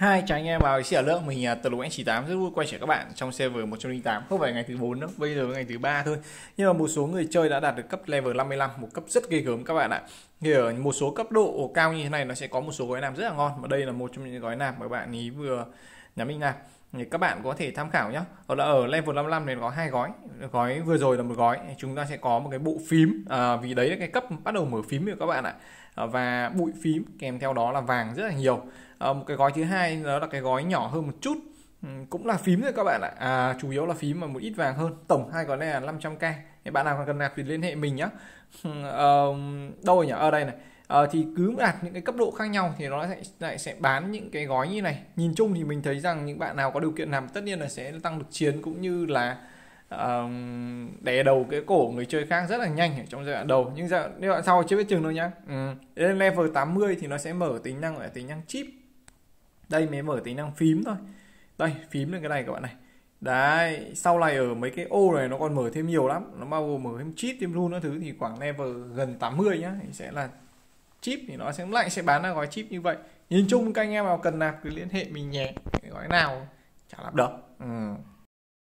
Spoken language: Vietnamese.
Hai chào anh em vào xin ở lượng mình từ lục anh chỉ tám rất vui quay trở các bạn trong server 108 không phải ngày thứ 4 đâu bây giờ là ngày thứ ba thôi nhưng mà một số người chơi đã đạt được cấp level 55 một cấp rất ghê gớm các bạn ạ thì ở một số cấp độ cao như thế này nó sẽ có một số gói làm rất là ngon và đây là một trong những gói làm mà bạn ý vừa nhà mình làm thì các bạn có thể tham khảo nhé hoặc là ở level 55 này có hai gói gói vừa rồi là một gói chúng ta sẽ có một cái bộ phím à, vì đấy là cái cấp bắt đầu mở phím rồi các bạn ạ à, và bụi phím kèm theo đó là vàng rất là nhiều à, một cái gói thứ hai đó là cái gói nhỏ hơn một chút ừ, cũng là phím thôi các bạn ạ à, chủ yếu là phím mà một ít vàng hơn tổng hai gói này là 500k bạn nào còn cần nạp thì liên hệ mình nhé à, ừ, đâu rồi nhỉ ở đây này à, thì cứ đạt những cái cấp độ khác nhau thì nó lại lại sẽ bán những cái gói như này nhìn chung thì mình thấy rằng những bạn nào có điều kiện làm tất nhiên là sẽ tăng được chiến cũng như là uh, đè đầu cái cổ người chơi khác rất là nhanh ở trong giai đoạn đầu nhưng giai đoạn, giai đoạn sau chưa biết chừng đâu nhá ừ. lên level 80 thì nó sẽ mở tính năng ở tính năng chip đây mới mở tính năng phím thôi đây phím lên cái này các bạn này đấy sau này ở mấy cái ô này nó còn mở thêm nhiều lắm nó bao gồm mở thêm chip thêm luôn nữa thứ thì khoảng level gần 80 nhá thì sẽ là chip thì nó sẽ lại sẽ bán ra gói chip như vậy nhìn chung các anh em nào cần nạp cứ liên hệ mình nhé gói nào chả lắp được ừ.